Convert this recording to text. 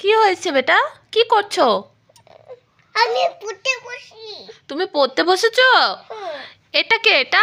কি হয়েছে বেটা কি করছো আমি পড়তে বসি তুমি পড়তে বসেছো এটা কে এটা